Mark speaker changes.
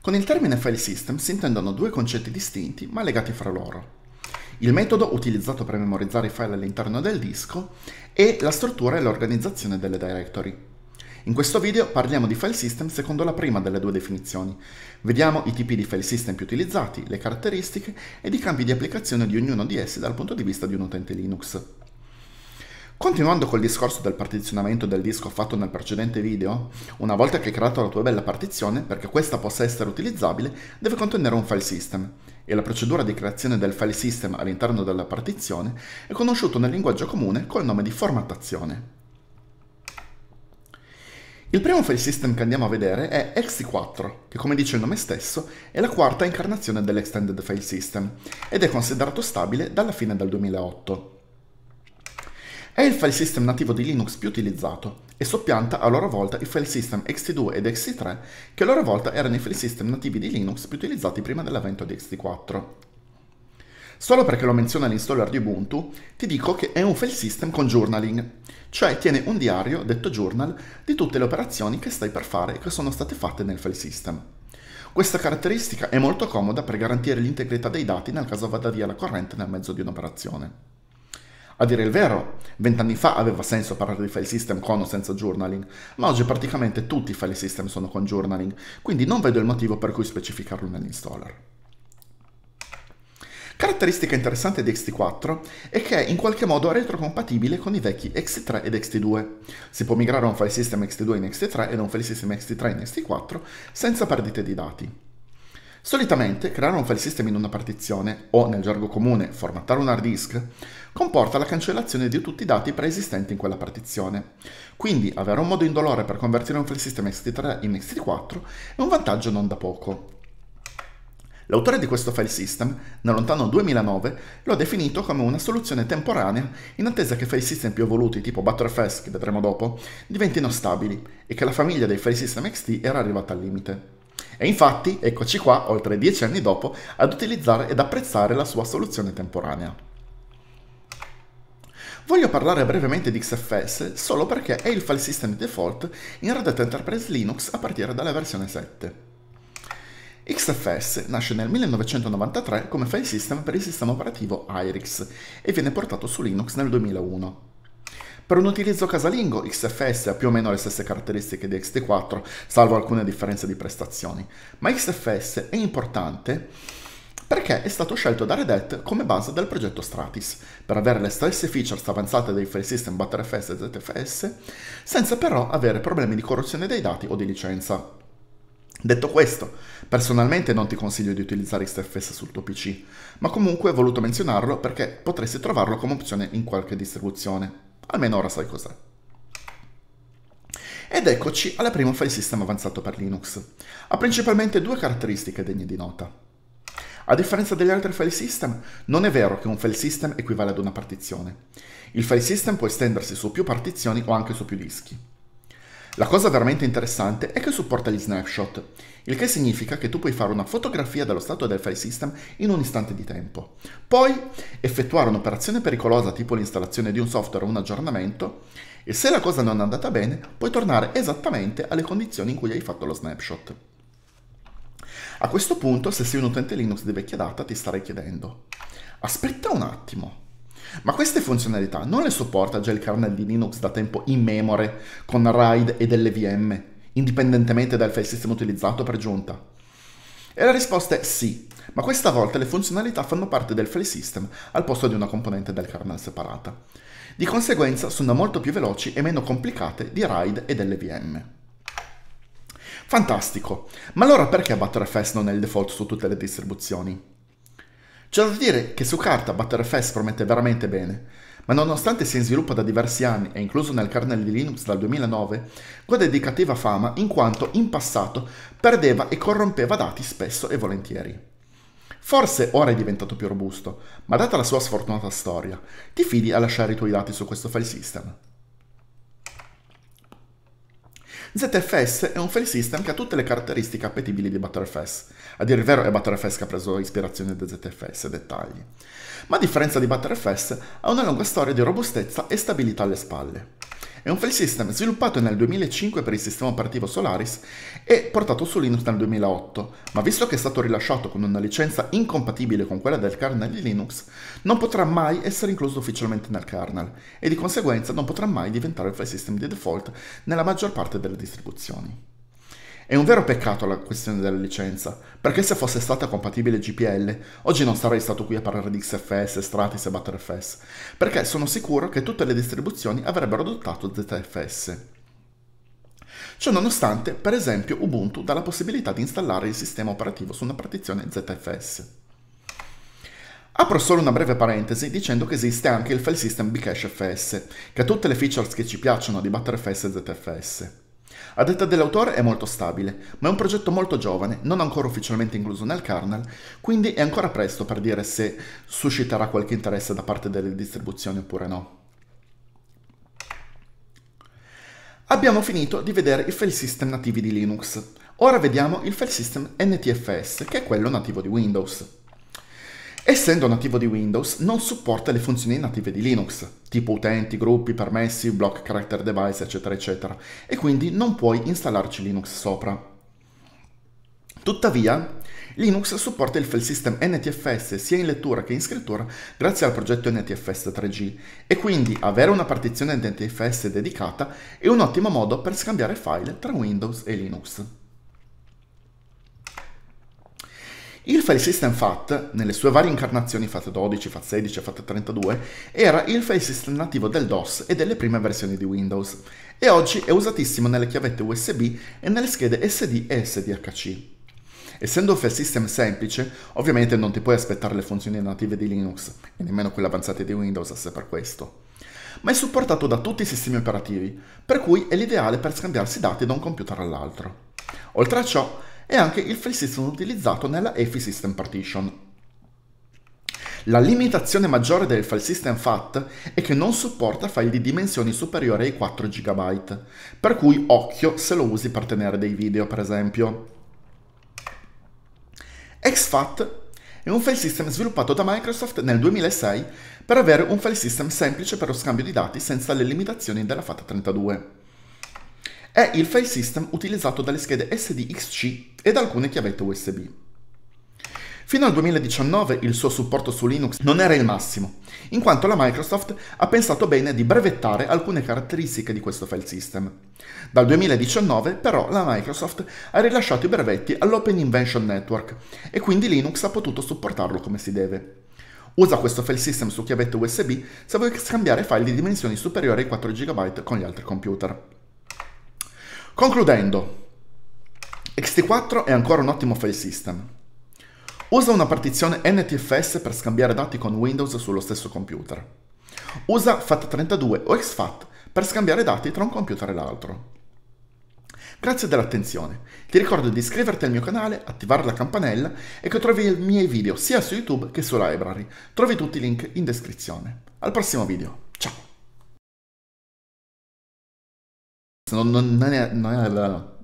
Speaker 1: Con il termine file system si intendono due concetti distinti ma legati fra loro. Il metodo utilizzato per memorizzare i file all'interno del disco e la struttura e l'organizzazione delle directory. In questo video parliamo di file system secondo la prima delle due definizioni. Vediamo i tipi di file system più utilizzati, le caratteristiche ed i campi di applicazione di ognuno di essi dal punto di vista di un utente Linux. Continuando col discorso del partizionamento del disco fatto nel precedente video, una volta che hai creato la tua bella partizione, perché questa possa essere utilizzabile, deve contenere un file system, e la procedura di creazione del file system all'interno della partizione è conosciuta nel linguaggio comune col nome di formattazione. Il primo file system che andiamo a vedere è exe4, che come dice il nome stesso è la quarta incarnazione dell'Extended File System ed è considerato stabile dalla fine del 2008. È il file system nativo di Linux più utilizzato e soppianta a loro volta i file system XT2 ed XT3 che a loro volta erano i file system nativi di Linux più utilizzati prima dell'avvento di XT4. Solo perché lo menziona l'installer di Ubuntu, ti dico che è un file system con journaling, cioè tiene un diario, detto journal, di tutte le operazioni che stai per fare e che sono state fatte nel file system. Questa caratteristica è molto comoda per garantire l'integrità dei dati nel caso vada via la corrente nel mezzo di un'operazione. A dire il vero, vent'anni fa aveva senso parlare di file system con o senza journaling, ma oggi praticamente tutti i file system sono con journaling, quindi non vedo il motivo per cui specificarlo nell'installer. Caratteristica interessante di XT4 è che è in qualche modo retrocompatibile con i vecchi XT3 ed XT2. Si può migrare un file system XT2 in XT3 ed un file system XT3 in XT4 senza perdite di dati. Solitamente creare un file system in una partizione o nel gergo comune formattare un hard disk comporta la cancellazione di tutti i dati preesistenti in quella partizione. Quindi avere un modo indolore per convertire un file system XT3 in XT4 è un vantaggio non da poco. L'autore di questo file system, nel lontano 2009, lo ha definito come una soluzione temporanea in attesa che file system più evoluti tipo ButterFS, che vedremo dopo, diventino stabili e che la famiglia dei file system XT era arrivata al limite. E infatti, eccoci qua, oltre dieci anni dopo, ad utilizzare ed apprezzare la sua soluzione temporanea. Voglio parlare brevemente di XFS solo perché è il file system default in Red Hat Enterprise Linux a partire dalla versione 7. XFS nasce nel 1993 come file system per il sistema operativo IRIX e viene portato su Linux nel 2001. Per un utilizzo casalingo, XFS ha più o meno le stesse caratteristiche di XT4, salvo alcune differenze di prestazioni. Ma XFS è importante perché è stato scelto da Red Hat come base del progetto Stratis, per avere le stesse features avanzate dei file system ButterFS e ZFS, senza però avere problemi di corruzione dei dati o di licenza. Detto questo, personalmente non ti consiglio di utilizzare XFS sul tuo PC, ma comunque ho voluto menzionarlo perché potresti trovarlo come opzione in qualche distribuzione. Almeno ora sai cos'è. Ed eccoci alla prima file system avanzato per Linux. Ha principalmente due caratteristiche degne di nota. A differenza degli altri file system, non è vero che un file system equivale ad una partizione. Il file system può estendersi su più partizioni o anche su più dischi. La cosa veramente interessante è che supporta gli snapshot, il che significa che tu puoi fare una fotografia dello stato del file system in un istante di tempo. Poi effettuare un'operazione pericolosa tipo l'installazione di un software o un aggiornamento e se la cosa non è andata bene puoi tornare esattamente alle condizioni in cui hai fatto lo snapshot. A questo punto, se sei un utente Linux di vecchia data, ti starei chiedendo, aspetta un attimo, ma queste funzionalità non le supporta già il kernel di Linux da tempo in memore, con RAID ed LVM, indipendentemente dal file system utilizzato per giunta? E la risposta è sì, ma questa volta le funzionalità fanno parte del file system al posto di una componente del kernel separata. Di conseguenza sono molto più veloci e meno complicate di RAID ed LVM. Fantastico, ma allora perché ButterFS non è il default su tutte le distribuzioni? C'è da dire che su carta ButterFS promette veramente bene, ma nonostante sia in sviluppo da diversi anni e incluso nel kernel di Linux dal 2009, gode di cattiva fama in quanto in passato perdeva e corrompeva dati spesso e volentieri. Forse ora è diventato più robusto, ma data la sua sfortunata storia, ti fidi a lasciare i tuoi dati su questo file system. ZFS è un file system che ha tutte le caratteristiche appetibili di ButterFS, a dire il vero è ButterFS che ha preso ispirazione da ZFS, dettagli. Ma a differenza di ButterFS, ha una lunga storia di robustezza e stabilità alle spalle. È un file system sviluppato nel 2005 per il sistema operativo Solaris e portato su Linux nel 2008, ma visto che è stato rilasciato con una licenza incompatibile con quella del kernel di Linux, non potrà mai essere incluso ufficialmente nel kernel e di conseguenza non potrà mai diventare il file system di default nella maggior parte delle distribuzioni. È un vero peccato la questione della licenza, perché se fosse stata compatibile GPL, oggi non sarei stato qui a parlare di XFS, Stratis e ButterFS, perché sono sicuro che tutte le distribuzioni avrebbero adottato ZFS. Ciò nonostante, per esempio, Ubuntu dà la possibilità di installare il sistema operativo su una partizione ZFS. Apro solo una breve parentesi dicendo che esiste anche il file system bcachefs, che ha tutte le features che ci piacciono di ButterFS e ZFS. A detta dell'autore è molto stabile, ma è un progetto molto giovane, non ancora ufficialmente incluso nel kernel, quindi è ancora presto per dire se susciterà qualche interesse da parte delle distribuzioni oppure no. Abbiamo finito di vedere i file system nativi di Linux. Ora vediamo il file system NTFS, che è quello nativo di Windows. Essendo nativo di Windows, non supporta le funzioni native di Linux, tipo utenti, gruppi, permessi, block character device, eccetera, eccetera, e quindi non puoi installarci Linux sopra. Tuttavia, Linux supporta il file system NTFS sia in lettura che in scrittura grazie al progetto NTFS 3G e quindi avere una partizione NTFS dedicata è un ottimo modo per scambiare file tra Windows e Linux. Il file system FAT, nelle sue varie incarnazioni FAT12, FAT16, FAT32, era il file system nativo del DOS e delle prime versioni di Windows, e oggi è usatissimo nelle chiavette USB e nelle schede SD e SDHC. Essendo un file system semplice, ovviamente non ti puoi aspettare le funzioni native di Linux, e nemmeno quelle avanzate di Windows se per questo ma è supportato da tutti i sistemi operativi, per cui è l'ideale per scambiarsi dati da un computer all'altro. Oltre a ciò, e anche il file system utilizzato nella EFI System Partition. La limitazione maggiore del file system FAT è che non supporta file di dimensioni superiori ai 4 GB, per cui occhio se lo usi per tenere dei video per esempio. XFAT è un file system sviluppato da Microsoft nel 2006 per avere un file system semplice per lo scambio di dati senza le limitazioni della FAT32 è il file system utilizzato dalle schede SDXC e da alcune chiavette USB. Fino al 2019 il suo supporto su Linux non era il massimo, in quanto la Microsoft ha pensato bene di brevettare alcune caratteristiche di questo file system. Dal 2019 però la Microsoft ha rilasciato i brevetti all'Open Invention Network e quindi Linux ha potuto supportarlo come si deve. Usa questo file system su chiavette USB se vuoi scambiare file di dimensioni superiori ai 4 GB con gli altri computer. Concludendo, XT4 è ancora un ottimo file system. Usa una partizione NTFS per scambiare dati con Windows sullo stesso computer. Usa FAT32 o XFAT per scambiare dati tra un computer e l'altro. Grazie dell'attenzione, ti ricordo di iscriverti al mio canale, attivare la campanella e che trovi i miei video sia su YouTube che su Library. Trovi tutti i link in descrizione. Al prossimo video! Não, não, é, não, não, não, não.